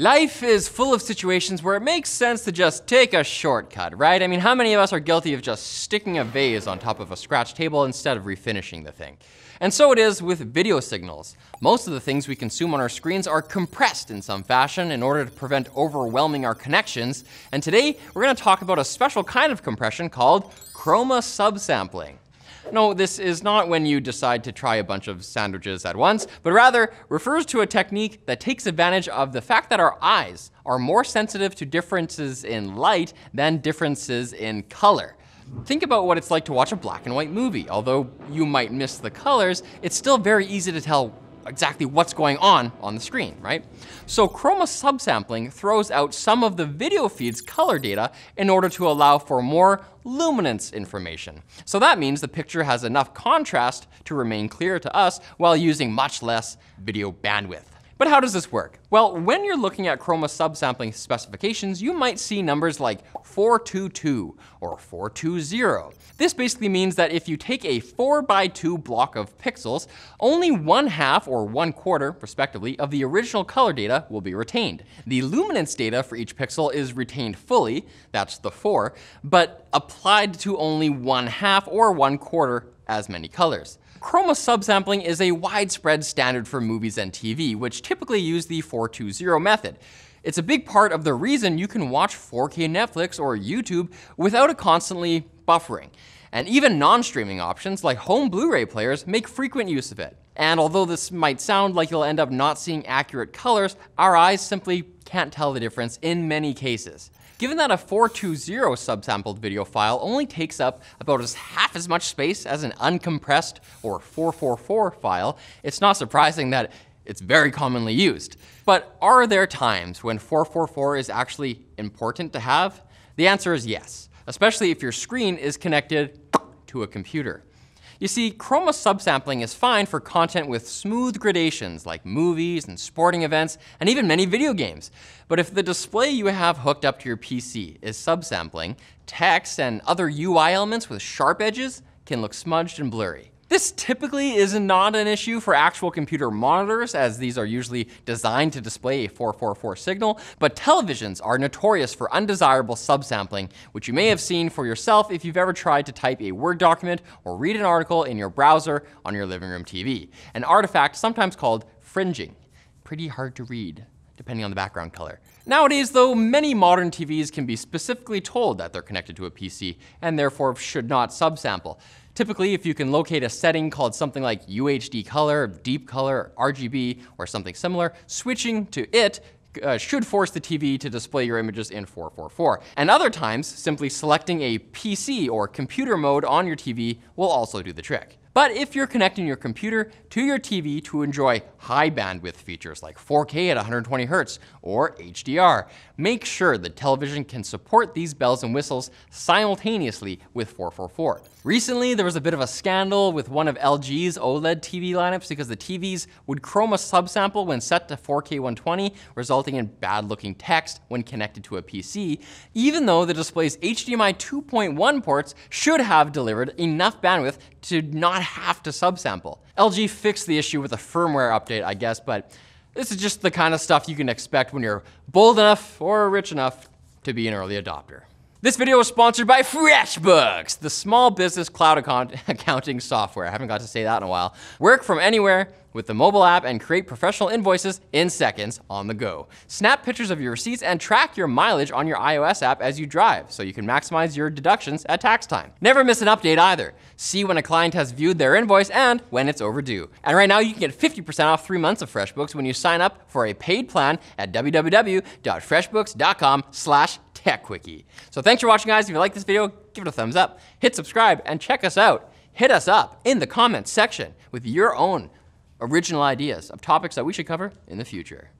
Life is full of situations where it makes sense to just take a shortcut, right? I mean, how many of us are guilty of just sticking a vase on top of a scratch table instead of refinishing the thing? And so it is with video signals. Most of the things we consume on our screens are compressed in some fashion in order to prevent overwhelming our connections. And today, we're gonna talk about a special kind of compression called chroma subsampling. No, this is not when you decide to try a bunch of sandwiches at once, but rather refers to a technique that takes advantage of the fact that our eyes are more sensitive to differences in light than differences in color. Think about what it's like to watch a black and white movie. Although you might miss the colors, it's still very easy to tell exactly what's going on on the screen, right? So chroma subsampling throws out some of the video feed's color data in order to allow for more luminance information. So that means the picture has enough contrast to remain clear to us while using much less video bandwidth. But how does this work? Well, when you're looking at chroma subsampling specifications, you might see numbers like 422 or 420. This basically means that if you take a 4 by 2 block of pixels, only one half or one quarter, respectively, of the original color data will be retained. The luminance data for each pixel is retained fully, that's the 4, but applied to only one half or one quarter as many colors. Chroma subsampling is a widespread standard for movies and TV, which typically use the 420 method. It's a big part of the reason you can watch 4K Netflix or YouTube without a constantly buffering. And even non-streaming options like home Blu-ray players make frequent use of it. And although this might sound like you'll end up not seeing accurate colors, our eyes simply can't tell the difference in many cases given that a 420 subsampled video file only takes up about as half as much space as an uncompressed or 444 file, it's not surprising that it's very commonly used. But are there times when 444 is actually important to have? The answer is yes, especially if your screen is connected to a computer. You see, chroma subsampling is fine for content with smooth gradations like movies and sporting events and even many video games. But if the display you have hooked up to your PC is subsampling, text and other UI elements with sharp edges can look smudged and blurry. This typically is not an issue for actual computer monitors, as these are usually designed to display a 444 signal, but televisions are notorious for undesirable subsampling, which you may have seen for yourself if you've ever tried to type a Word document or read an article in your browser on your living room TV, an artifact sometimes called fringing. Pretty hard to read, depending on the background color. Nowadays, though, many modern TVs can be specifically told that they're connected to a PC, and therefore should not subsample. Typically, if you can locate a setting called something like UHD color, deep color, RGB, or something similar, switching to it uh, should force the TV to display your images in 444. And other times, simply selecting a PC or computer mode on your TV will also do the trick. But if you're connecting your computer to your TV to enjoy high bandwidth features like 4K at 120 Hz or HDR, make sure the television can support these bells and whistles simultaneously with 444. Recently, there was a bit of a scandal with one of LG's OLED TV lineups because the TVs would chroma subsample when set to 4K 120, resulting in bad looking text when connected to a PC, even though the display's HDMI 2.1 ports should have delivered enough bandwidth to not have to subsample. LG fixed the issue with a firmware update, I guess, but this is just the kind of stuff you can expect when you're bold enough or rich enough to be an early adopter. This video was sponsored by FreshBooks, the small business cloud account accounting software. I haven't got to say that in a while. Work from anywhere with the mobile app and create professional invoices in seconds on the go. Snap pictures of your receipts and track your mileage on your iOS app as you drive so you can maximize your deductions at tax time. Never miss an update either. See when a client has viewed their invoice and when it's overdue. And right now you can get 50% off three months of FreshBooks when you sign up for a paid plan at www.freshbooks.com slash quickie. So thanks for watching, guys. If you like this video, give it a thumbs up, hit subscribe, and check us out. Hit us up in the comments section with your own original ideas of topics that we should cover in the future.